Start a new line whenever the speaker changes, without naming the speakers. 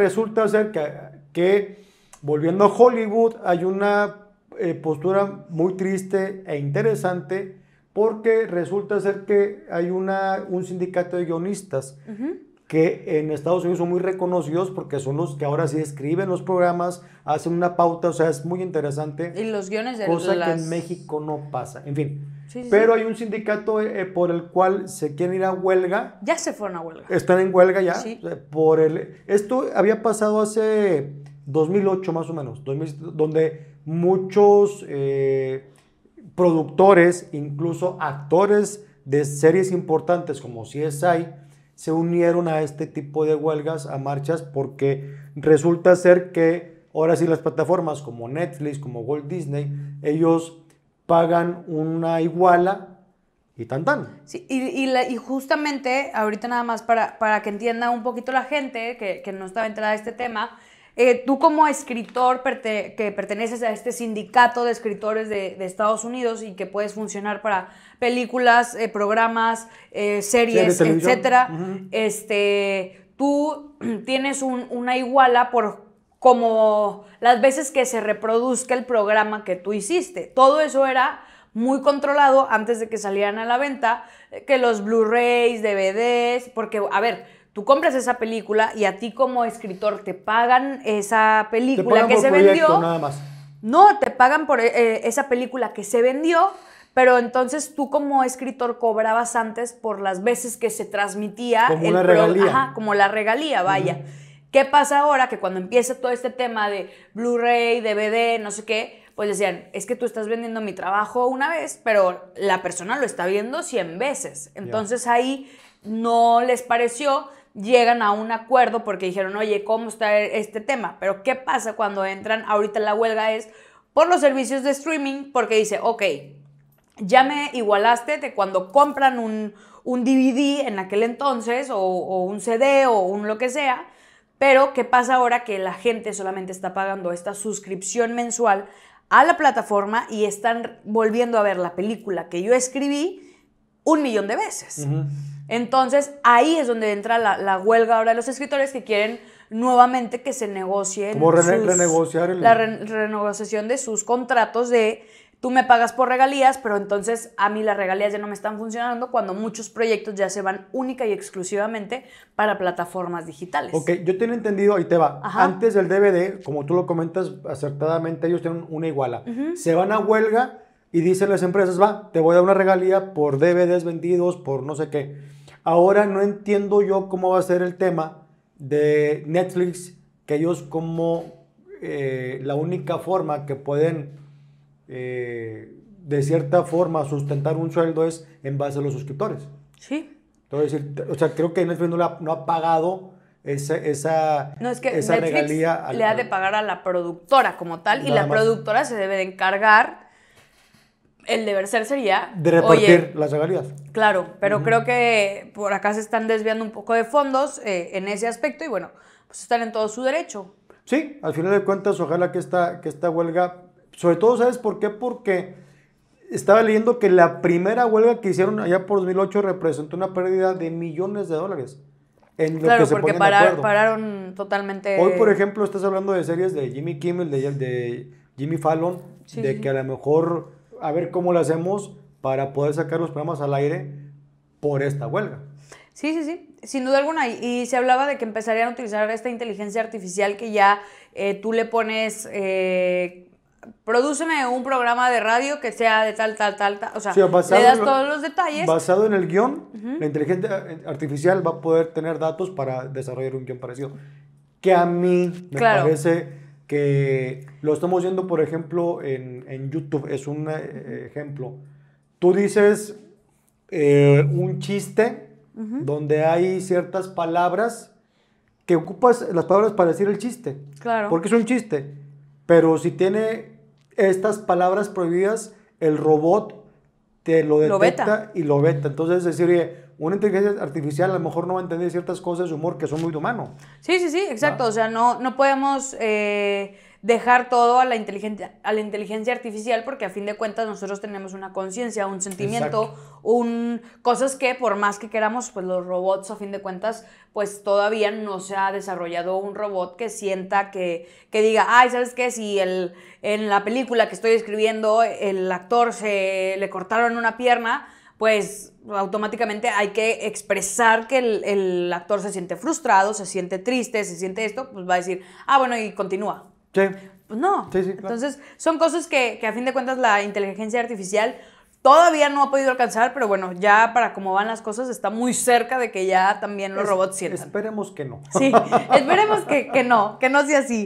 resulta ser que, volviendo a Hollywood hay una eh, postura muy triste e interesante porque resulta ser que hay una, un sindicato de guionistas que en Estados Unidos son muy reconocidos porque son los que ahora sí escriben los programas, hacen una pauta, o sea, es muy interesante. Y
los guiones de Cosa que en
México no pasa. En fin. pero hay un sindicato eh, eh, por el cual se quieren ir a huelga.
Ya se fueron a huelga.
Están en huelga ya. Por el, esto había pasado hace 2008 más o menos, donde muchos eh, productores, incluso actores de series importantes como CSI, se unieron a este tipo de huelgas, a marchas, porque resulta ser que ahora sí las plataformas como Netflix, como Walt Disney, ellos pagan una iguala y tan tan. y,
y, justamente, ahorita nada más para, para, que entienda un poquito la gente que, que no estaba enterada de este tema, eh, tú como escritor que perteneces a este sindicato de escritores de, Estados Unidos y que puedes funcionar para películas, eh, programas, eh, series, etcétera, este, tú tienes una iguala por como las veces que se reproduzca el programa que tú hiciste. Todo eso era muy controlado antes de que salieran a la venta, que los Blu-rays, DVDs, porque, a ver, tú compras esa película y a ti como escritor te pagan esa película que se vendió. Nada más. No, te pagan por eh, eh, esa película que se vendió, pero entonces tú como escritor cobrabas antes por las veces que se transmitía. Como el una regalía. Ajá, como la regalía, vaya. ¿Qué pasa ahora? Que cuando empieza todo este tema de Blu-ray, DVD, no sé qué, pues decían, es que tú estás vendiendo mi trabajo una vez, pero la persona lo está viendo 100 veces. Entonces ahí no les pareció llegan a un acuerdo porque dijeron, oye, ¿cómo está este tema? Pero ¿qué pasa cuando entran? Ahorita la huelga es por los servicios de streaming porque dice, ok, ya me igualaste de cuando compran un, DVD en aquel entonces o, un CD o un lo que sea, pero ¿qué pasa ahora que la gente solamente está pagando esta suscripción mensual a la plataforma y están volviendo a ver la película que yo escribí un millón de veces? Entonces, ahí es donde entra la, huelga ahora de los escritores que quieren nuevamente que se negocie Como renegociar la renegociación de sus contratos de tú me pagas por regalías, pero entonces a mí las regalías ya no me están funcionando cuando muchos proyectos ya se van única y exclusivamente para plataformas digitales. Ok,
yo tengo entendido, ahí te va. Antes del DVD, como tú lo comentas acertadamente, ellos tienen una iguala. Se van a huelga y dicen las empresas, va, te voy a dar una regalía por DVDs vendidos, por no sé qué. Ahora no entiendo yo cómo va a ser el tema de Netflix, que ellos como eh, la única forma que pueden eh, de cierta forma sustentar un sueldo es en base a los suscriptores. Sí. Entonces, o sea, creo que Netflix no, ha pagado esa, esa,
no, es que Netflix le ha de pagar a la productora como tal y la productora se debe de encargar el deber ser sería... De repartir oye, las regalías. Claro, pero creo que por acá se están desviando un poco de fondos eh, en ese aspecto y bueno, pues están en todo su derecho.
Sí, al final de cuentas, ojalá que esta, que esta huelga, sobre todo, ¿sabes por qué? Porque estaba leyendo que la primera huelga que hicieron allá por 2008 representó una pérdida de millones de dólares. En claro, porque pararon
totalmente. Hoy, por
ejemplo, estás hablando de series de Jimmy Kimmel, de, Jimmy Fallon, de que a lo mejor a ver cómo lo hacemos para poder sacar los programas al aire por esta huelga.
Sí, sí, sí, sin duda alguna. Y, se hablaba de que empezarían a utilizar esta inteligencia artificial que ya eh, tú le pones... Eh, Prodúceme un programa de radio que sea de tal, tal, tal, O sea, le das todos los detalles.
Basado en el guión, la inteligencia artificial va a poder tener datos para desarrollar un guión parecido. Que a mí me parece que lo estamos viendo, por ejemplo, en, YouTube, es un eh, eh, ejemplo. Tú dices eh, un chiste donde hay ciertas palabras que ocupas las palabras para decir el chiste. Claro. Porque es un chiste. Pero si tiene estas palabras prohibidas, el robot te lo detecta y lo veta. Entonces, es decir, una inteligencia artificial a lo mejor no va a entender ciertas cosas de humor que son muy humano.
Sí, sí, sí, exacto. Ah. O sea, no, no podemos... Eh, dejar todo a la inteligencia, a la inteligencia artificial, porque a fin de cuentas nosotros tenemos una conciencia, un sentimiento, un cosas que por más que queramos, pues los robots a fin de cuentas, pues todavía no se ha desarrollado un robot que sienta que, diga, ay, ¿sabes qué? Si el, en la película que estoy escribiendo, el actor se le cortaron una pierna, pues automáticamente hay que expresar que el, actor se siente frustrado, se siente triste, se siente esto, pues va a decir, ah, bueno, y continúa. Sí. Pues no.
Entonces,
son cosas que, que a fin de cuentas la inteligencia artificial Todavía no ha podido alcanzar, pero bueno, ya para cómo van las cosas, está muy cerca de que ya también los robots
sientan. Esperemos que no.
Sí, esperemos que no, que no sea así.